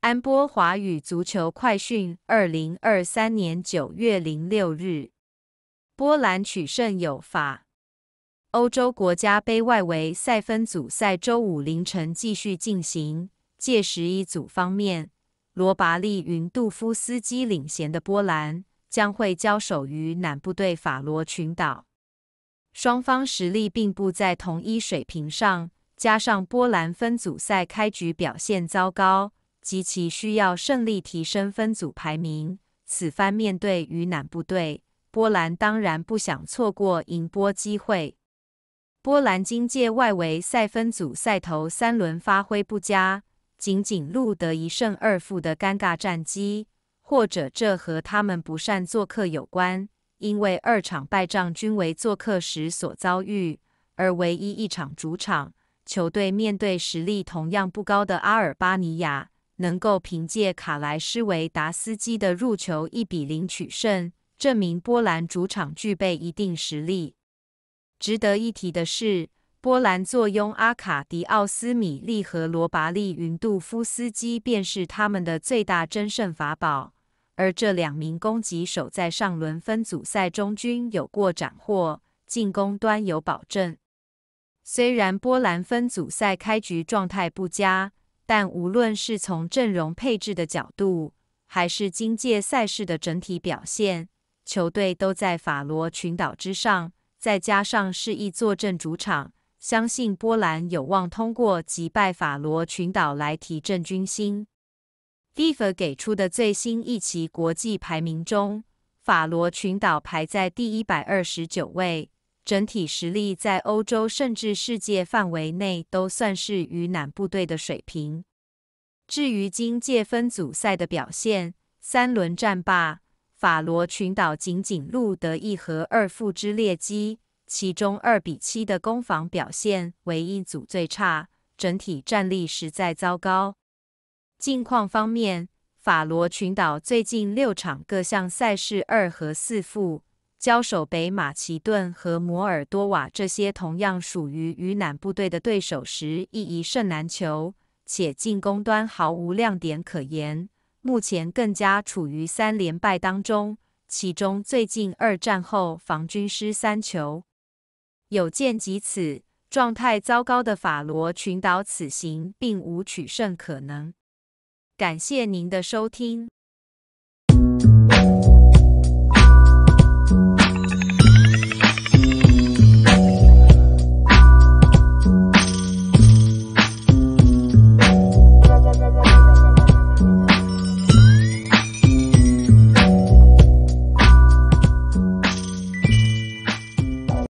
安波华语足球快讯，二零二三年九月零六日。波兰取胜有法。欧洲国家杯外围赛分组赛周五凌晨继续进行。届时一组方面，罗拔利云杜夫斯基领衔的波兰将会交手于南部队法罗群岛。双方实力并不在同一水平上，加上波兰分组赛开局表现糟糕。及其需要胜利提升分组排名。此番面对鱼腩部队波兰，当然不想错过赢波机会。波兰今届外围赛分组赛头三轮发挥不佳，仅仅录得一胜二负的尴尬战绩。或者这和他们不善做客有关，因为二场败仗均为做客时所遭遇，而唯一一场主场，球队面对实力同样不高的阿尔巴尼亚。能够凭借卡莱施维达斯基的入球，一比零取胜，证明波兰主场具备一定实力。值得一提的是，波兰坐拥阿卡迪奥斯米利和罗拔利云杜夫斯基，便是他们的最大争胜法宝。而这两名攻击手在上轮分组赛中均有过斩获，进攻端有保证。虽然波兰分组赛开局状态不佳。但无论是从阵容配置的角度，还是今届赛事的整体表现，球队都在法罗群岛之上。再加上是易坐镇主场，相信波兰有望通过击败法罗群岛来提振军心。FIFA 给出的最新一期国际排名中，法罗群岛排在第一百二十九位。整体实力在欧洲甚至世界范围内都算是鱼腩部队的水平。至于今届分组赛的表现，三轮战罢，法罗群岛仅仅录得一和二负之劣绩，其中二比七的攻防表现为一组最差，整体战力实在糟糕。近况方面，法罗群岛最近六场各项赛事二和四负。交手北马其顿和摩尔多瓦这些同样属于鱼腩部队的对手时，亦一胜难求，且进攻端毫无亮点可言。目前更加处于三连败当中，其中最近二战后防军失三球。有见及此，状态糟糕的法罗群岛此行并无取胜可能。感谢您的收听。